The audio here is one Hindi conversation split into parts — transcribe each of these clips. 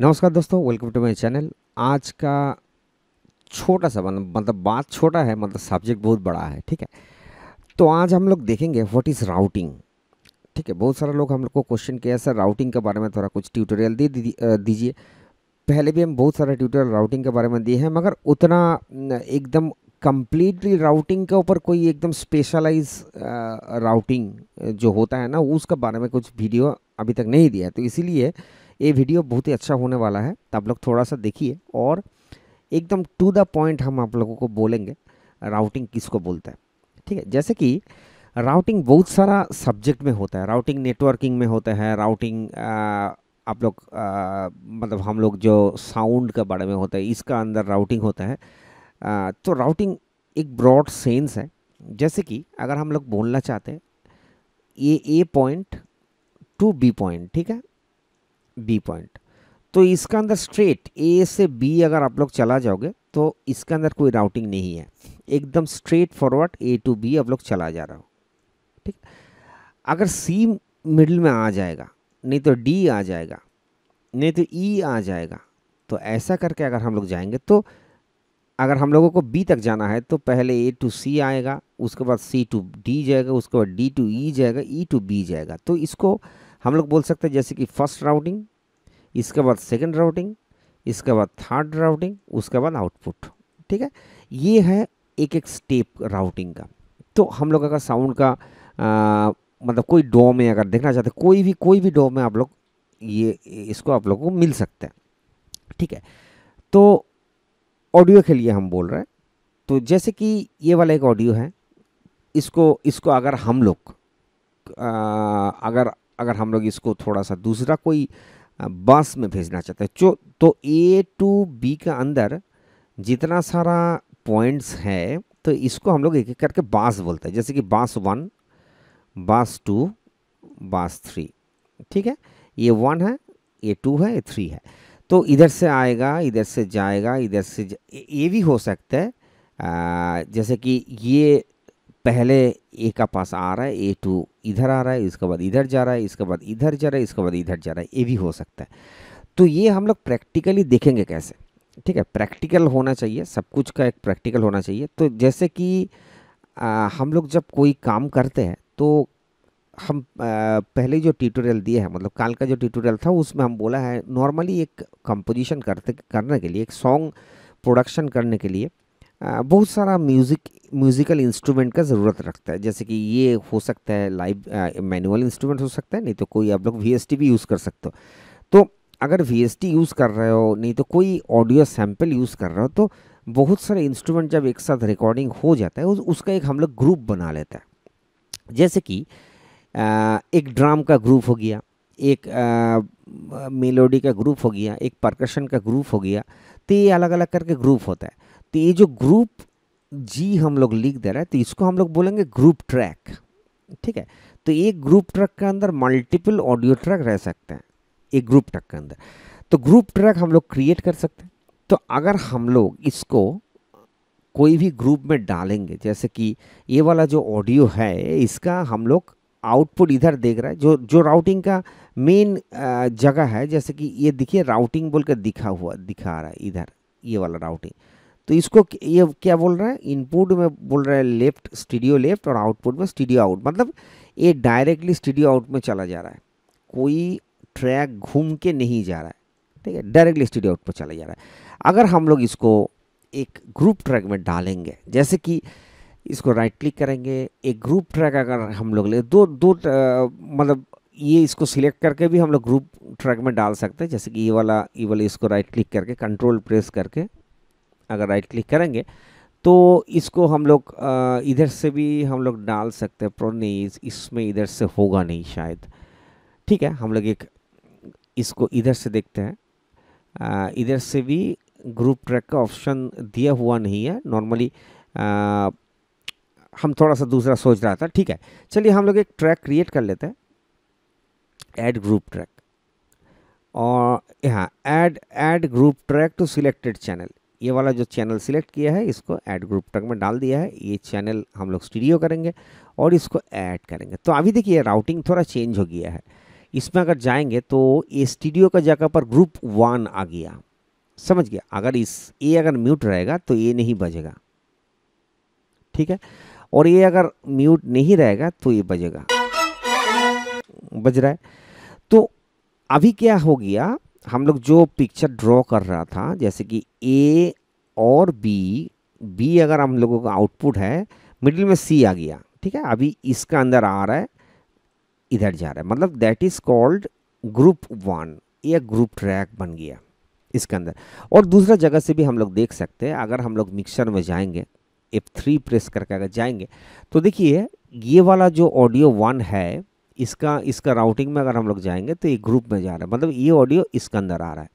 नमस्कार दोस्तों वेलकम टू माय चैनल आज का छोटा सा मतलब बात छोटा है मतलब सब्जेक्ट बहुत बड़ा है ठीक है तो आज हम लोग देखेंगे व्हाट इज़ राउटिंग ठीक है बहुत सारे लोग हम लोग को क्वेश्चन किया सर राउटिंग के बारे में थोड़ा कुछ ट्यूटोरियल दे दीजिए पहले भी हम बहुत सारे ट्यूटोरियल राउटिंग के बारे में दिए हैं मगर उतना एकदम कम्प्लीटली राउटिंग के ऊपर कोई एकदम स्पेशलाइज राउटिंग जो होता है ना उसके बारे में कुछ वीडियो अभी तक नहीं दिया है तो इसीलिए ये वीडियो बहुत ही अच्छा होने वाला है तो आप लोग थोड़ा सा देखिए और एकदम टू द पॉइंट हम आप लोगों को बोलेंगे राउटिंग किसको बोलते हैं ठीक है जैसे कि राउटिंग बहुत सारा सब्जेक्ट में होता है राउटिंग नेटवर्किंग में होता है राउटिंग आप लोग मतलब हम लोग जो साउंड के बारे में होता है इसका अंदर राउटिंग होता है आ, तो राउटिंग एक ब्रॉड सेंस है जैसे कि अगर हम लोग बोलना चाहते हैं A A point to B point ठीक है बी पॉइंट तो इसका अंदर स्ट्रेट ए से बी अगर आप लोग चला जाओगे तो इसके अंदर कोई राउटिंग नहीं है एकदम straight forward A to B आप लोग चला जा रहा हो ठीक अगर सी मिडिल में आ जाएगा नहीं तो डी आ जाएगा नहीं तो ई e आ जाएगा तो ऐसा करके अगर हम लोग जाएंगे तो अगर हम लोगों को बी तक जाना है तो पहले ए टू सी आएगा उसके बाद सी टू डी जाएगा उसके बाद डी टू ई जाएगा ई टू बी जाएगा तो इसको हम लोग बोल सकते हैं जैसे कि फर्स्ट राउटिंग इसके बाद सेकंड राउटिंग इसके बाद थर्ड राउटिंग उसके बाद आउटपुट ठीक है ये है एक एक स्टेप राउटिंग का तो हम लोग अगर साउंड का आ, मतलब कोई डो में अगर देखना चाहते कोई भी कोई भी डो में आप लोग ये इसको आप लोगों को मिल सकता है ठीक है तो ऑडियो के लिए हम बोल रहे हैं तो जैसे कि ये वाला एक ऑडियो है इसको इसको अगर हम लोग अगर अगर हम लोग इसको थोड़ा सा दूसरा कोई बस में भेजना चाहते हैं जो तो ए टू बी के अंदर जितना सारा पॉइंट्स है तो इसको हम लोग एक एक करके बास बोलते हैं जैसे कि बास वन बास टू बास थ्री ठीक है ये वन है ये टू है ये थ्री है तो इधर से आएगा इधर से जाएगा इधर से ये भी हो सकता है जैसे कि ये पहले ए का पास आ रहा है ए टू इधर आ रहा है इसके बाद इधर जा रहा है इसके बाद इधर जा रहा है इसके बाद इधर जा रहा है ये भी हो सकता है तो ये हम लोग प्रैक्टिकली देखेंगे कैसे ठीक है प्रैक्टिकल होना चाहिए सब कुछ का एक प्रैक्टिकल होना चाहिए तो जैसे कि आ, हम लोग जब कोई काम करते हैं तो हम आ, पहले जो ट्यूटोरियल दिए हैं मतलब काल का जो ट्यूटोरियल था उसमें हम बोला है नॉर्मली एक कंपोजिशन करते करने के लिए एक सॉन्ग प्रोडक्शन करने के लिए बहुत सारा म्यूज़िक म्यूज़िकल इंस्ट्रूमेंट का ज़रूरत रखता है जैसे कि ये हो सकता है लाइव मैनुअल इंस्ट्रूमेंट हो सकता है नहीं तो कोई आप लोग वी भी यूज़ कर सकते हो तो अगर वी यूज़ कर रहे हो नहीं तो कोई ऑडियो सैम्पल यूज़ कर रहे हो तो बहुत सारे इंस्ट्रूमेंट जब एक साथ रिकॉर्डिंग हो जाता है उस, उसका एक हम लोग ग्रुप बना लेते हैं जैसे कि एक ड्राम का ग्रुप हो गया एक मेलोडी का ग्रुप हो गया एक परकशन का ग्रुप हो गया तो ये अलग अलग करके ग्रुप होता है तो ये जो ग्रुप जी हम लोग लिख दे रहे हैं तो इसको हम लोग बोलेंगे ग्रुप ट्रैक ठीक है तो एक ग्रुप ट्रैक के अंदर मल्टीपल ऑडियो ट्रैक रह सकते हैं एक ग्रुप ट्रैक के अंदर तो ग्रुप ट्रैक हम लोग क्रिएट कर सकते हैं तो अगर हम लोग इसको कोई भी ग्रुप में डालेंगे जैसे कि ये वाला जो ऑडियो है इसका हम लोग आउटपुट इधर देख रहा है जो जो राउटिंग का मेन जगह है जैसे कि ये देखिए राउटिंग बोल कर दिखा हुआ दिखा रहा है इधर ये वाला राउटिंग तो इसको ये क्या बोल रहा है इनपुट में बोल रहा है लेफ्ट स्टीडियो लेफ्ट और आउटपुट में स्टीडियो आउट मतलब ये डायरेक्टली स्टीडियो आउट में चला जा रहा है कोई ट्रैक घूम के नहीं जा रहा है ठीक है डायरेक्टली स्टीडियो आउट पर चला जा रहा है अगर हम लोग इसको एक ग्रुप ट्रैक में डालेंगे जैसे कि इसको राइट क्लिक करेंगे एक ग्रुप ट्रैक अगर हम लोग ले दो दो मतलब ये इसको सिलेक्ट करके भी हम लोग ग्रुप ट्रैक में डाल सकते हैं जैसे कि ये वाला ये वाला इसको राइट क्लिक करके कंट्रोल प्रेस करके अगर राइट क्लिक करेंगे तो इसको हम लोग इधर से भी हम लोग डाल सकते हैं प्रोनेज इसमें इधर से होगा नहीं शायद ठीक है हम लोग एक इसको इधर से देखते हैं इधर से भी ग्रुप ट्रैक का ऑप्शन दिया हुआ नहीं है नॉर्मली हम थोड़ा सा दूसरा सोच रहा था ठीक है चलिए हम लोग एक ट्रैक क्रिएट कर लेते हैं ऐड ग्रुप ट्रैक और यहाँ add add group track to selected channel ये वाला जो चैनल सिलेक्ट किया है इसको ऐड ग्रुप तक में डाल दिया है ये चैनल हम लोग स्टीडियो करेंगे और इसको ऐड करेंगे तो अभी देखिए राउटिंग थोड़ा चेंज हो गया है इसमें अगर जाएंगे तो ये स्टीडियो का जगह पर ग्रुप वन आ गया समझ गया अगर इस ये अगर म्यूट रहेगा तो ये नहीं बजेगा ठीक है और ये अगर म्यूट नहीं रहेगा तो ये बजेगा बज रहा है तो अभी क्या हो गया हम लोग जो पिक्चर ड्रॉ कर रहा था जैसे कि ए और बी बी अगर हम लोगों का आउटपुट है मिडिल में सी आ गया ठीक है अभी इसका अंदर आ रहा है इधर जा रहा है मतलब that is called group one ये ग्रुप ट्रैक बन गया इसके अंदर और दूसरा जगह से भी हम लोग देख सकते हैं अगर हम लोग मिक्सर में जाएंगे एफ थ्री प्रेस करके अगर जाएंगे तो देखिए ये वाला जो ऑडियो वन है इसका इसका राउटिंग में अगर हम लोग जाएंगे तो ये ग्रुप में जा रहा है मतलब ये ऑडियो इसके अंदर आ रहा है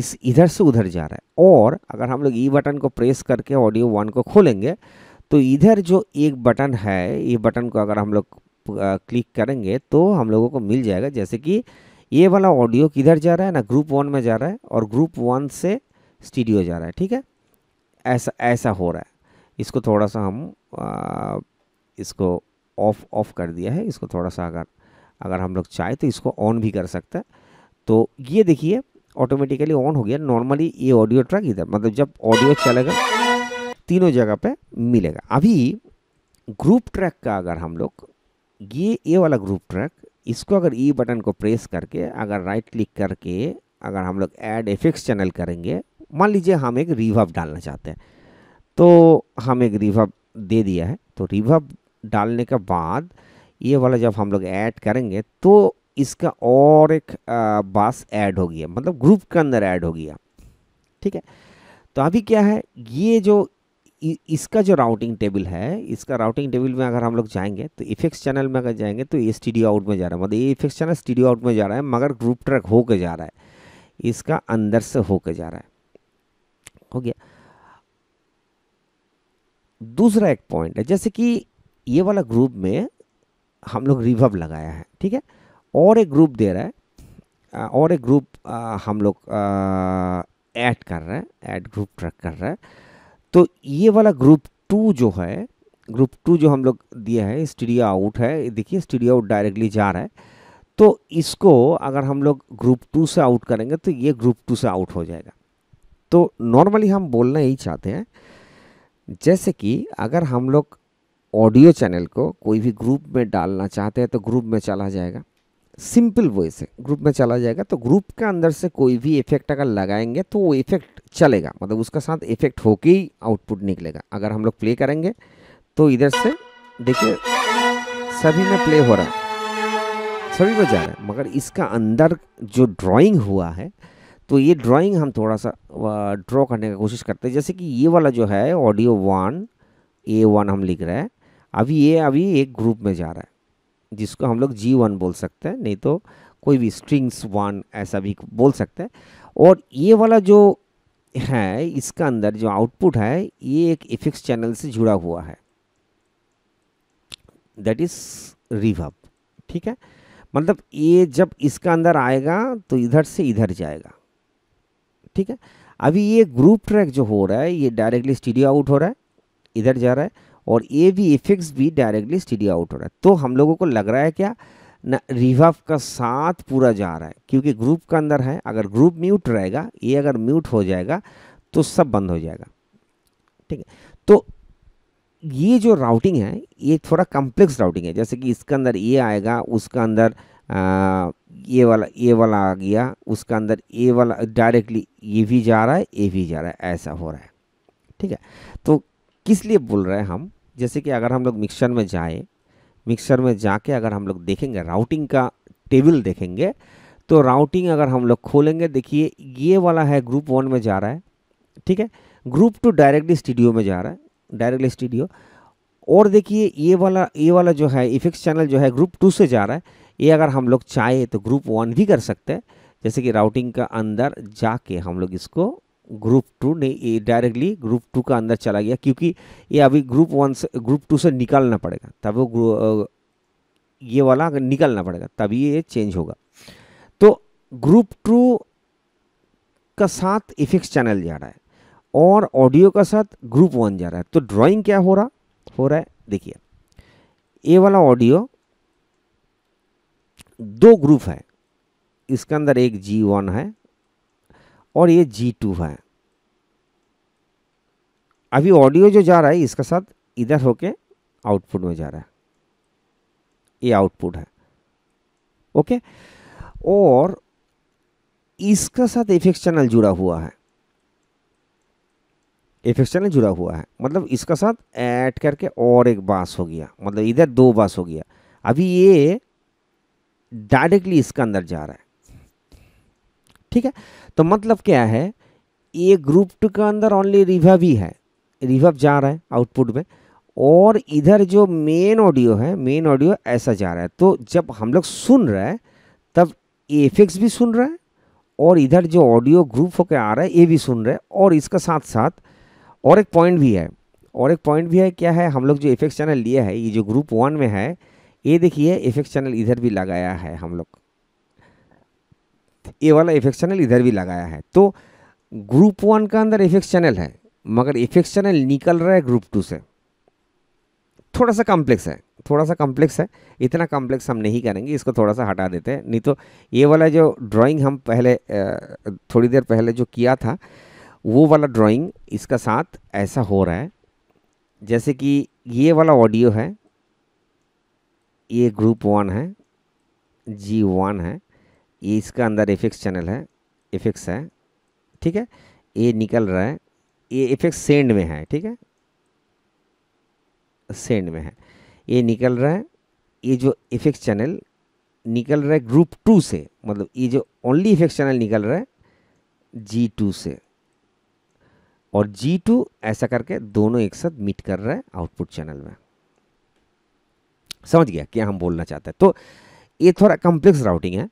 इस इधर से उधर जा रहा है और अगर हम लोग ई e बटन को प्रेस करके ऑडियो वन को खोलेंगे तो इधर जो एक बटन है ये बटन को अगर हम लोग क्लिक करेंगे तो हम लोगों को मिल जाएगा जैसे कि ये वाला ऑडियो किधर जा रहा है ना ग्रुप वन में जा रहा है और ग्रुप वन से स्टूडियो जा रहा है ठीक है ऐसा ऐसा हो रहा है इसको थोड़ा सा हम आ, इसको ऑफ ऑफ कर दिया है इसको थोड़ा सा अगर अगर हम लोग चाहें तो इसको ऑन भी कर सकते हैं तो ये देखिए ऑटोमेटिकली ऑन हो गया नॉर्मली ये ऑडियो ट्रैक इधर मतलब जब ऑडियो चलेगा तीनों जगह पे मिलेगा अभी ग्रुप ट्रैक का अगर हम लोग ये ए वाला ग्रुप ट्रैक इसको अगर ई e बटन को प्रेस करके अगर राइट क्लिक करके अगर हम लोग एड एफेक्स चैनल करेंगे मान लीजिए हम एक रिवर्ब डालना चाहते हैं तो हम एक रिवर्ब दे दिया है तो रिवर्ब डालने के बाद ये वाला जब हम लोग ऐड करेंगे तो इसका और एक बास ऐड हो गया मतलब ग्रुप के अंदर ऐड हो गया ठीक है तो अभी क्या है ये जो इसका जो राउटिंग टेबल है इसका राउटिंग टेबल में अगर हम लोग जाएंगे तो इफेक्स चैनल में अगर जाएंगे तो ये स्टीडियो आउट में जा रहा है मतलब ये इफेक्स चैनल स्टीडियो आउट में जा रहा है मगर ग्रुप ट्रैक होकर जा रहा है इसका अंदर से होकर जा रहा है हो गया दूसरा एक पॉइंट है जैसे कि ये वाला ग्रुप में हम लोग रिवर्ब लगाया है ठीक है और एक ग्रुप दे रहा है और एक ग्रुप हम लोग ऐड कर रहे हैं ऐड ग्रुप ट्रैक कर रहे हैं तो ये वाला ग्रुप टू जो है ग्रुप टू जो हम लोग दिया है स्टूडियो आउट है देखिए स्टूडियो आउट डायरेक्टली जा रहा है तो इसको अगर हम लोग ग्रुप टू से आउट करेंगे तो ये ग्रुप टू से आउट हो जाएगा तो नॉर्मली हम बोलना यही चाहते हैं जैसे कि अगर हम लोग ऑडियो चैनल को कोई भी ग्रुप में डालना चाहते हैं तो ग्रुप में चला जाएगा सिंपल वे से ग्रुप में चला जाएगा तो ग्रुप के अंदर से कोई भी इफेक्ट अगर लगाएंगे तो वो इफेक्ट चलेगा मतलब उसका साथ इफेक्ट होके ही आउटपुट निकलेगा अगर हम लोग प्ले करेंगे तो इधर से देखिए सभी में प्ले हो रहा है सभी में जा रहा है मगर इसका अंदर जो ड्राइंग हुआ है तो ये ड्राइंग हम थोड़ा सा ड्रॉ करने की कोशिश करते हैं जैसे कि ये वाला जो है ऑडियो वन ए वन हम लिख रहे हैं अभी ये अभी एक ग्रुप में जा रहा है जिसको हम लोग जी वन बोल सकते हैं नहीं तो कोई भी स्ट्रिंग्स वन ऐसा भी बोल सकते हैं और ये वाला जो है इसका अंदर जो आउटपुट है ये एक इफिक्स चैनल से जुड़ा हुआ है दैट इज़ रिवब ठीक है मतलब ये जब इसका अंदर आएगा तो इधर से इधर जाएगा ठीक है अभी ये ग्रुप ट्रैक जो हो रहा है ये डायरेक्टली स्टीडियो आउट हो रहा है इधर जा रहा है और ये भी इफेक्ट्स भी डायरेक्टली स्टीडी आउट हो रहा है तो हम लोगों को लग रहा है क्या ना रिवर्व का साथ पूरा जा रहा है क्योंकि ग्रुप का अंदर है अगर ग्रुप म्यूट रहेगा ये अगर म्यूट हो जाएगा तो सब बंद हो जाएगा ठीक है तो ये जो राउटिंग है ये थोड़ा कॉम्प्लेक्स राउटिंग है जैसे कि इसके अंदर ये आएगा उसका अंदर आ, ये वाला ये वाला आ गया उसका अंदर ए वाला डायरेक्टली ये भी जा रहा है ए भी जा रहा है ऐसा हो रहा है ठीक है तो किस लिए बोल रहे हैं हम जैसे कि अगर हम लोग मिक्सर में जाए मिक्सर में जाके अगर हम लोग देखेंगे राउटिंग का टेबल देखेंगे तो राउटिंग अगर हम लोग खोलेंगे देखिए ये वाला है ग्रुप वन में जा रहा है ठीक है ग्रुप टू डायरेक्टली स्टूडियो में जा रहा है डायरेक्टली स्टूडियो और देखिए ये वाला ये वाला जो है इफिक्स चैनल जो है ग्रुप टू से जा रहा है ये अगर हम लोग चाहे तो ग्रुप वन भी कर सकते हैं जैसे कि राउटिंग का अंदर जाके हम लोग इसको ग्रुप टू ने ये डायरेक्टली ग्रुप टू का अंदर चला गया क्योंकि ये अभी ग्रुप वन से ग्रुप टू से निकालना पड़ेगा तब वो ये वाला निकालना पड़ेगा तभी ये चेंज होगा तो ग्रुप टू का साथ इफेक्ट चैनल जा रहा है और ऑडियो का साथ ग्रुप वन जा रहा है तो ड्राइंग क्या हो रहा हो रहा है देखिए ये वाला ऑडियो दो ग्रुप है इसके अंदर एक जी वन है और ये जी टू है अभी ऑडियो जो जा रहा है इसके साथ इधर होके आउटपुट में जा रहा है ये आउटपुट है ओके और इसका साथ इफेक्स चैनल जुड़ा हुआ है इफेक्स चैनल जुड़ा हुआ है मतलब इसका साथ ऐड करके और एक बास हो गया मतलब इधर दो बास हो गया अभी ये डायरेक्टली इसका अंदर जा रहा है ठीक है तो मतलब क्या है ये ग्रुप टू के अंदर ओनली रिवर्ब ही है रिवर्ब जा रहा है आउटपुट में और इधर जो मेन ऑडियो है मेन ऑडियो ऐसा जा रहा है तो जब हम लोग सुन रहे हैं तब एफेक्स भी सुन रहे हैं और इधर जो ऑडियो ग्रुप होकर आ रहा है ये भी सुन रहे हैं और इसका साथ साथ और एक पॉइंट भी है और एक पॉइंट भी है क्या है हम लोग जो इफेक्ट चैनल लिए है ये जो ग्रुप वन में है ये देखिए इफेक्ट चैनल इधर भी लगाया है हम लोग ये वाला इफेक्स चैनल इधर भी लगाया है तो ग्रुप वन का अंदर इफेक्स चैनल है मगर इफेक्स चैनल निकल रहा है ग्रुप टू से थोड़ा सा कॉम्प्लेक्स है थोड़ा सा कॉम्प्लेक्स है इतना कॉम्प्लेक्स हम नहीं करेंगे इसको थोड़ा सा हटा देते हैं नहीं तो ये वाला जो ड्राइंग हम पहले थोड़ी देर पहले जो किया था वो वाला ड्राइंग इसका साथ ऐसा हो रहा है जैसे कि ये वाला ऑडियो है ये ग्रुप वन है जी वन है ये इसका अंदर इफेक्स चैनल है इफेक्स है ठीक है ये निकल रहा है ये इफेक्स सेंड में है ठीक है सेंड में है ये निकल रहा है ये जो इफेक्स चैनल निकल रहा है ग्रुप टू से मतलब ये जो ओनली इफेक्स चैनल निकल रहा है जी टू से और जी टू ऐसा करके दोनों एक साथ मीट कर रहा है आउटपुट चैनल में समझ गया क्या हम बोलना चाहते हैं तो ये थोड़ा कॉम्प्लेक्स राउटिंग है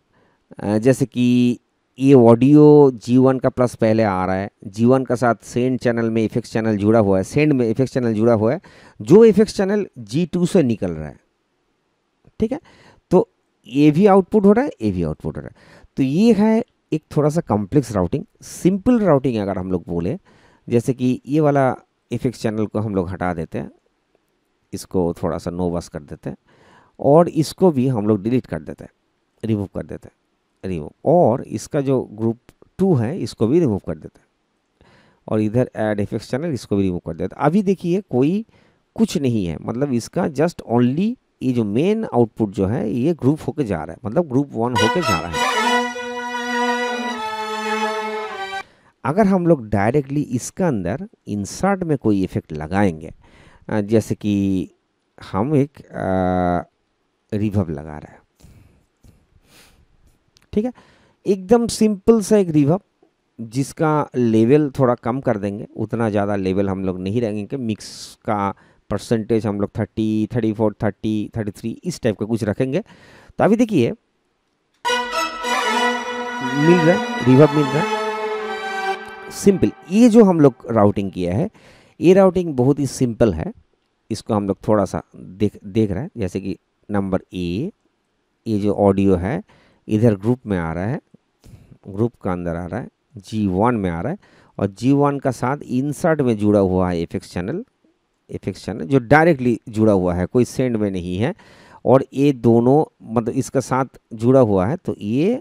जैसे कि ये ऑडियो जी वन का प्लस पहले आ रहा है जी वन का साथ सेंड चैनल में इफेक्स चैनल जुड़ा हुआ है सेंड में इफेक्स चैनल जुड़ा हुआ है जो इफेक्स चैनल जी टू से निकल रहा है ठीक है तो ये भी आउटपुट हो रहा है ये भी आउटपुट हो रहा है तो ये है एक थोड़ा सा कॉम्प्लेक्स राउटिंग सिंपल राउटिंग अगर हम लोग बोले जैसे कि ये वाला इफेक्स चैनल को हम लोग हटा देते हैं इसको थोड़ा सा नो कर देते हैं और इसको भी हम लोग डिलीट कर देते हैं रिमूव कर देते हैं रिमूव और इसका जो ग्रुप टू है इसको भी रिमूव कर देता है और इधर एड इफेक्ट चैनल इसको भी रिमूव कर देता है अभी देखिए कोई कुछ नहीं है मतलब इसका जस्ट ओनली ये जो मेन आउटपुट जो है ये ग्रुप होके जा रहा है मतलब ग्रुप वन होके जा रहा है अगर हम लोग डायरेक्टली इसका अंदर इंसर्ट में कोई इफेक्ट लगाएंगे जैसे कि हम एक रिवर्ब लगा रहे हैं ठीक है एकदम सिंपल सा एक रिवअप जिसका लेवल थोड़ा कम कर देंगे उतना ज़्यादा लेवल हम लोग नहीं रहेंगे मिक्स का परसेंटेज हम लोग thirty thirty four thirty thirty three इस टाइप का कुछ रखेंगे तो अभी देखिए मिल रहा है रिवर्ब मिल रहा है सिंपल ये जो हम लोग राउटिंग किया है ये राउटिंग बहुत ही सिंपल है इसको हम लोग थोड़ा सा देख देख रहे हैं जैसे कि नंबर ए ये जो ऑडियो है इधर ग्रुप में आ रहा है ग्रुप का अंदर आ रहा है जी वन में आ रहा है और जी वन का साथ इंसर्ट में जुड़ा हुआ है एफ चैनल एफ चैनल जो डायरेक्टली जुड़ा हुआ है कोई सेंड में नहीं है और ये दोनों मतलब इसका साथ जुड़ा हुआ है तो ये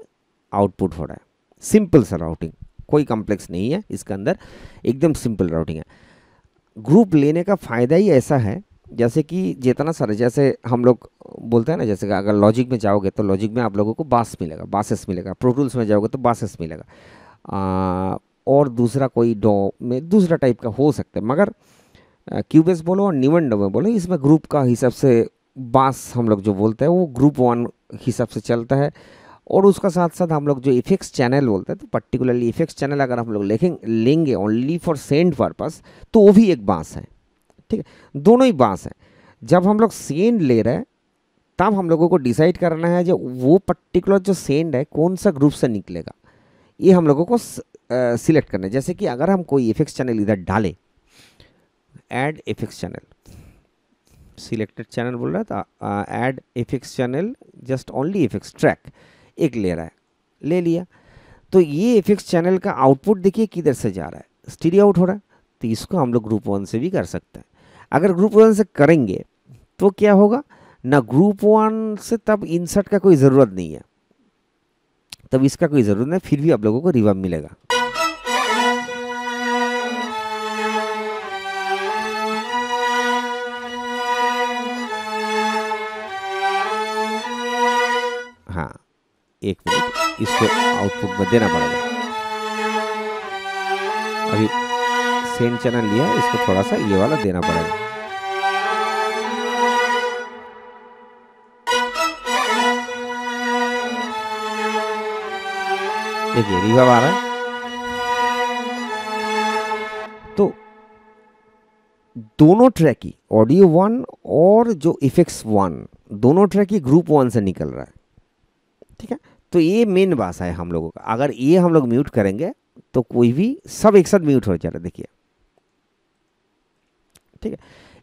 आउटपुट हो रहा है सिंपल सा राउटिंग कोई कॉम्प्लेक्स नहीं है इसके अंदर एकदम सिंपल राउटिंग है ग्रुप लेने का फ़ायदा ही ऐसा है जैसे कि जितना सारे जैसे हम लोग बोलते हैं ना जैसे अगर लॉजिक में जाओगे तो लॉजिक में आप लोगों को बास मिलेगा बासेस मिलेगा प्रोटूल्स में जाओगे तो बासेस मिलेगा आ, और दूसरा कोई डो में दूसरा टाइप का हो सकता है मगर क्यूबेस बोलो और निवंडो में बोलो इसमें ग्रुप का हिसाब से बास हम लोग जो बोलते हैं वो ग्रुप वन हिसाब से चलता है और उसका साथ साथ हम लोग जो इफेक्स चैनल बोलते हैं तो पर्टिकुलरली इफेक्स चैनल अगर हम लोग लेखेंगे लेंगे ओनली फॉर सेंड पर्पज़ तो वो भी एक बाँस है ठीक है दोनों ही बांस हैं जब हम लोग सेंड ले रहे हैं तब हम लोगों को डिसाइड करना है जो वो पर्टिकुलर जो सेंड है कौन सा ग्रुप से निकलेगा ये हम लोगों को सिलेक्ट करना है जैसे कि अगर हम कोई इफेक्ट चैनल इधर डालें add effect channel selected channel बोल रहा था add effects channel just only effects track एक ले रहा है ले लिया तो ये एफेक्स चैनल का आउटपुट देखिए किधर से जा रहा है स्टीरियो आउट हो रहा है तो इसको हम लोग ग्रुप वन से भी कर सकते हैं अगर ग्रुप वन से करेंगे तो क्या होगा ना ग्रुप वन से तब इंसर्ट का कोई ज़रूरत नहीं है तब इसका कोई ज़रूरत नहीं फिर भी आप लोगों को रिवर्ब मिलेगा हाँ एक मिनट इसको आउटपुट में देना पड़ेगा अभी सेंट चैनल लिया इसको थोड़ा सा ये वाला देना पड़ेगा देखिए रिवर्ब आ रहा है तो दोनों ट्रैक ही ऑडियो वन और जो इफेक्ट्स वन दोनों ट्रैक ही ग्रुप वन से निकल रहा है ठीक है तो ये मेन बात है हम लोगों का अगर ये हम लोग म्यूट करेंगे तो कोई भी सब एक साथ म्यूट हो जा रहा है देखिए ठीक है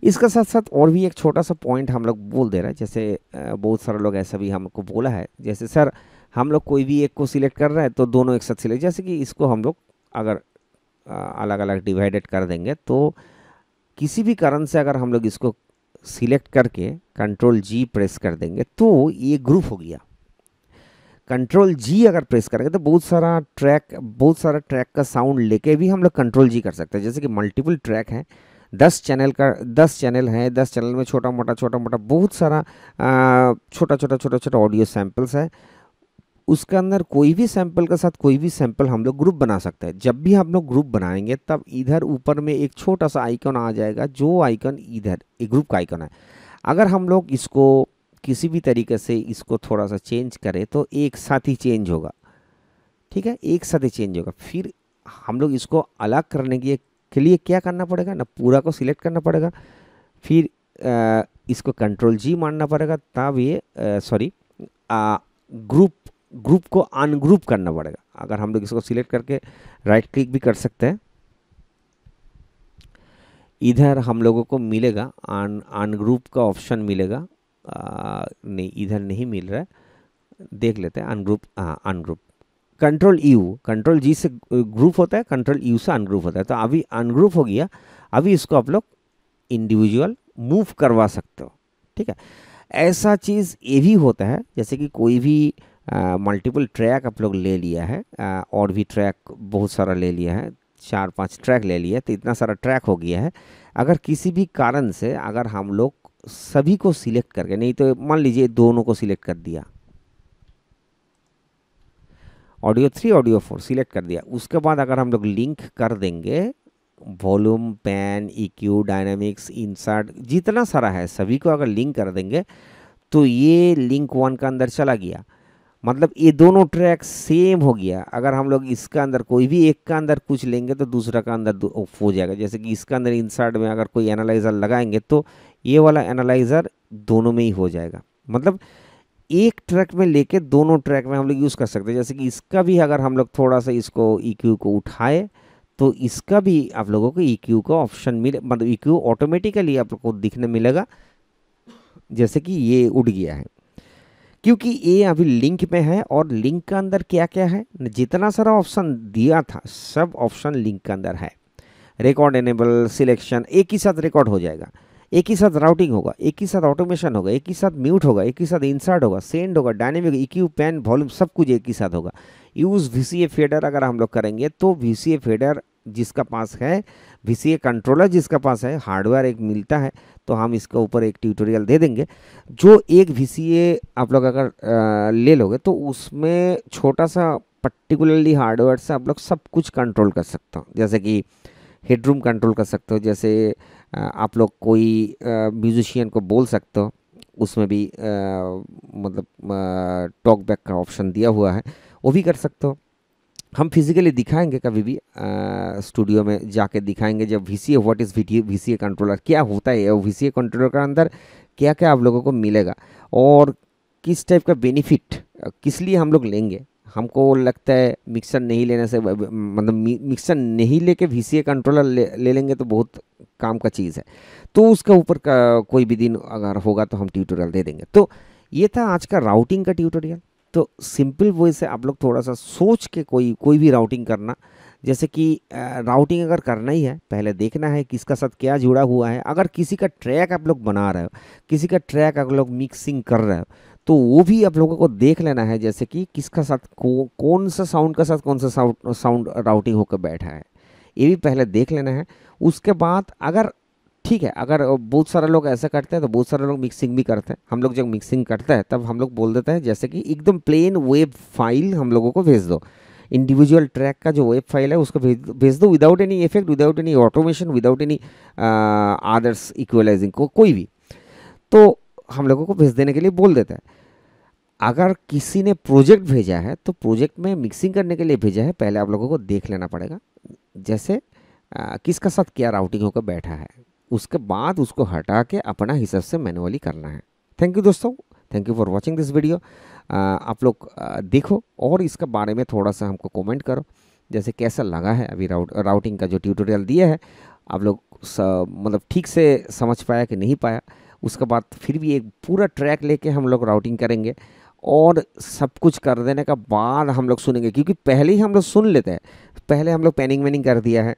इसका साथ साथ और भी एक छोटा सा पॉइंट हम लोग बोल दे रहे हैं जैसे बहुत सारे लोग ऐसा भी हमको बोला है जैसे सर हम लोग कोई भी एक को सिलेक्ट कर रहे हैं तो दोनों एक साथ सिलेक्ट जैसे कि इसको हम लोग अगर अलग अलग डिवाइडेड कर देंगे तो किसी भी कारण से अगर हम लोग इसको सिलेक्ट करके कंट्रोल जी प्रेस कर देंगे तो ये ग्रुप हो गया कंट्रोल जी अगर प्रेस करेंगे तो बहुत सारा ट्रैक बहुत सारा ट्रैक का साउंड लेके भी हम लोग कंट्रोल जी कर सकते हैं जैसे कि मल्टीपल ट्रैक हैं दस चैनल का दस चैनल है दस चैनल में छोटा मोटा छोटा मोटा बहुत सारा छोटा छोटा छोटा छोटा ऑडियो सैम्पल्स है उसके अंदर कोई भी सैंपल के साथ कोई भी सैंपल हम लोग ग्रुप बना सकते हैं जब भी हम लोग ग्रुप बनाएंगे तब इधर ऊपर में एक छोटा सा आइकन आ जाएगा जो आइकन इधर एक ग्रुप का आइकन है अगर हम लोग इसको किसी भी तरीके से इसको थोड़ा सा चेंज करें तो एक साथ ही चेंज होगा ठीक है एक साथ ही चेंज होगा फिर हम लोग इसको अलग करने के के लिए क्या करना पड़ेगा ना पूरा को सिलेक्ट करना पड़ेगा फिर आ, इसको कंट्रोल जी मारना पड़ेगा तब ये सॉरी ग्रुप ग्रुप को अनग्रुप करना पड़ेगा अगर हम लोग इसको सिलेक्ट करके राइट क्लिक भी कर सकते हैं इधर हम लोगों को मिलेगा अन अनग्रुप का ऑप्शन मिलेगा आ, नहीं इधर नहीं मिल रहा है देख लेते हैं अनग्रुप हाँ ungroup control U control G से ग्रुप होता है कंट्रोल यू e से अनग्रुप होता है तो अभी अनग्रुप हो गया अभी इसको आप लोग इंडिविजुअल मूव करवा सकते हो ठीक है ऐसा चीज़ ये भी होता है जैसे कि कोई भी मल्टीपल ट्रैक आप लोग ले लिया है आ, और भी ट्रैक बहुत सारा ले लिया है चार पांच ट्रैक ले लिया तो इतना सारा ट्रैक हो गया है अगर किसी भी कारण से अगर हम लोग सभी को सिलेक्ट करके नहीं तो मान लीजिए दोनों को सिलेक्ट कर दिया audio three audio four select कर दिया उसके बाद अगर हम लोग लिंक कर देंगे volume pan EQ dynamics insert जितना सारा है सभी को अगर लिंक कर देंगे तो ये लिंक वन का अंदर चला गया मतलब ये दोनों ट्रैक सेम हो गया अगर हम लोग इसका अंदर कोई भी एक का अंदर कुछ लेंगे तो दूसरा का अंदर ऑफ हो जाएगा जैसे कि इसका अंदर इंसर्ट में अगर कोई एनालाइज़र लगाएंगे तो ये वाला एनालाइज़र दोनों में ही हो जाएगा मतलब एक ट्रैक में लेके दोनों ट्रैक में हम लोग यूज़ कर सकते हैं जैसे कि इसका भी अगर हम लोग थोड़ा सा इसको ई e को उठाए तो इसका भी आप लोगों को ई e का ऑप्शन मिले मतलब ई ऑटोमेटिकली आप लोग को दिखने मिलेगा जैसे कि ये उठ गया है क्योंकि ये अभी लिंक में है और लिंक के अंदर क्या क्या है जितना सारा ऑप्शन दिया था सब ऑप्शन लिंक के अंदर है रिकॉर्ड एनेबल सिलेक्शन एक ही साथ रिकॉर्ड हो जाएगा एक ही साथ राउटिंग होगा एक ही साथ ऑटोमेशन होगा एक ही साथ म्यूट होगा एक ही साथ इंसर्ट होगा सेंड होगा डायनेमिक इक्यू पैन वॉल्यूम सब कुछ एक ही साथ होगा यूज़ वी सी फेडर अगर हम लोग करेंगे तो वी सी फेडर जिसका पास है वी कंट्रोलर जिसका पास है हार्डवेयर एक मिलता है तो हम इसके ऊपर एक ट्यूटोरियल दे देंगे जो एक वी आप लोग अगर ले लोगे तो उसमें छोटा सा पर्टिकुलरली हार्डवेयर से आप लोग सब कुछ कंट्रोल कर सकते हो जैसे कि हेडरूम कंट्रोल कर सकते हो जैसे आप लोग कोई म्यूजिशियन को बोल सकते हो उसमें भी आ, मतलब टॉक बैक का ऑप्शन दिया हुआ है वो भी कर सकते हो हम फिजिकली दिखाएंगे कभी भी स्टूडियो में जाके दिखाएंगे जब V C A what is V C A controller क्या होता है वी सी ए कंट्रोलर के अंदर क्या क्या आप लोगों को मिलेगा और किस टाइप का बेनिफिट किस लिए हम लोग लेंगे हमको लगता है मिक्सर नहीं लेने से मतलब मिक्सर नहीं लेके वी सी ए कंट्रोलर ले, ले लेंगे तो बहुत काम का चीज़ है तो उसके ऊपर कोई भी दिन अगर होगा तो हम ट्यूटोरियल दे देंगे तो ये था आज का राउटिंग का ट्यूटोरियल तो सिंपल वे से आप लोग थोड़ा सा सोच के कोई कोई भी राउटिंग करना जैसे कि राउटिंग अगर करना ही है पहले देखना है किसका साथ क्या जुड़ा हुआ है अगर किसी का ट्रैक आप लोग बना रहे हो किसी का ट्रैक आप लोग मिक्सिंग कर रहे हो तो वो भी आप लोगों को देख लेना है जैसे कि किसका साथ को, कौन सा साउंड का साथ कौन सा साउंड साउंड राउटिंग होकर बैठा है ये भी पहले देख लेना है उसके बाद अगर ठीक है अगर बहुत सारे लोग ऐसा करते हैं तो बहुत सारे लोग मिक्सिंग भी करते हैं हम लोग जब मिक्सिंग करते हैं तब हम लोग बोल देते हैं जैसे कि एकदम प्लेन वेब फाइल हम लोगों को भेज दो इंडिविजुअल ट्रैक का जो वेब फाइल है उसको भेज भेज दो without any effect without any automation without any others equalizing को कोई भी तो हम लोगों को भेज देने के लिए बोल देता है अगर किसी ने प्रोजेक्ट भेजा है तो प्रोजेक्ट में मिक्सिंग करने के लिए भेजा है पहले आप लोगों को देख लेना पड़ेगा जैसे आ, किसका साथ क्या राउटिंग होकर बैठा है उसके बाद उसको हटा के अपना हिसाब से मैनुअली करना है थैंक यू दोस्तों thank you for watching this video आप लोग देखो और इसके बारे में थोड़ा सा हमको कॉमेंट करो जैसे कैसा लगा है अभी राउट राउटिंग का जो ट्यूटोरियल दिया है आप लोग मतलब ठीक से समझ पाया कि नहीं पाया उसके बाद फिर भी एक पूरा ट्रैक लेके हम लोग राउटिंग करेंगे और सब कुछ कर देने का बाद हम लोग सुनेंगे क्योंकि पहले ही हम लोग सुन लेते हैं पहले हम लोग पैनिंग वैनिंग कर दिया है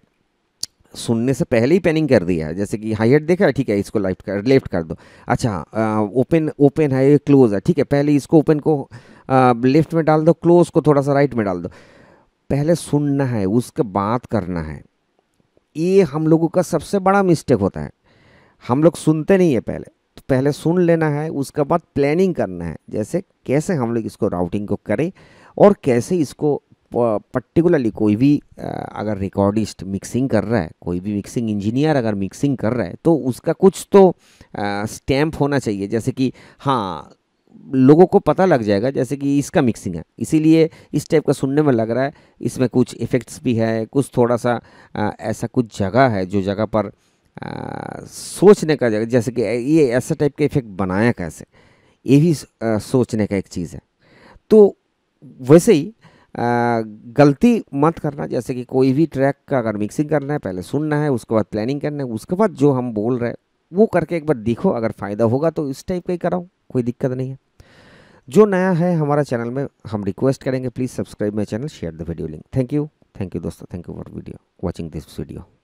सुनने से पहले ही पैनिंग कर दिया है जैसे कि हाई हेट देखा ठीक है इसको लेफ्ट कर लेफ्ट कर दो अच्छा ओपन ओपन है क्लोज है ठीक है पहले इसको ओपन को लेफ्ट में डाल दो क्लोज को थोड़ा सा राइट में डाल दो पहले सुनना है उसके बात करना है ये हम लोगों का सबसे बड़ा मिस्टेक होता है हम लोग सुनते नहीं है पहले तो पहले सुन लेना है उसके बाद प्लानिंग करना है जैसे कैसे हम लोग इसको राउटिंग को करें और कैसे इसको पर्टिकुलरली कोई भी अगर रिकॉर्डिस्ट मिक्सिंग कर रहा है कोई भी मिक्सिंग इंजीनियर अगर मिक्सिंग कर रहा है तो उसका कुछ तो स्टैम्प होना चाहिए जैसे कि हाँ लोगों को पता लग जाएगा जैसे कि इसका मिक्सिंग है इसीलिए इस टाइप का सुनने में लग रहा है इसमें कुछ इफ़ेक्ट्स भी है कुछ थोड़ा सा आ, ऐसा कुछ जगह है जो जगह पर आ, सोचने का जगह जैसे कि ये ऐसा टाइप का इफ़ेक्ट बनाया कैसे ये भी आ, सोचने का एक चीज़ है तो वैसे ही गलती मत करना जैसे कि कोई भी ट्रैक का अगर मिक्सिंग करना है पहले सुनना है उसके बाद प्लानिंग करना है उसके बाद जो हम बोल रहे हैं वो करके एक बार देखो अगर फ़ायदा होगा तो इस टाइप का ही कराओ कोई दिक्कत नहीं है जो नया है हमारा चैनल में हम रिक्वेस्ट करेंगे please subscribe my channel share the video link thank you thank you दोस्तों thank you for video watching this video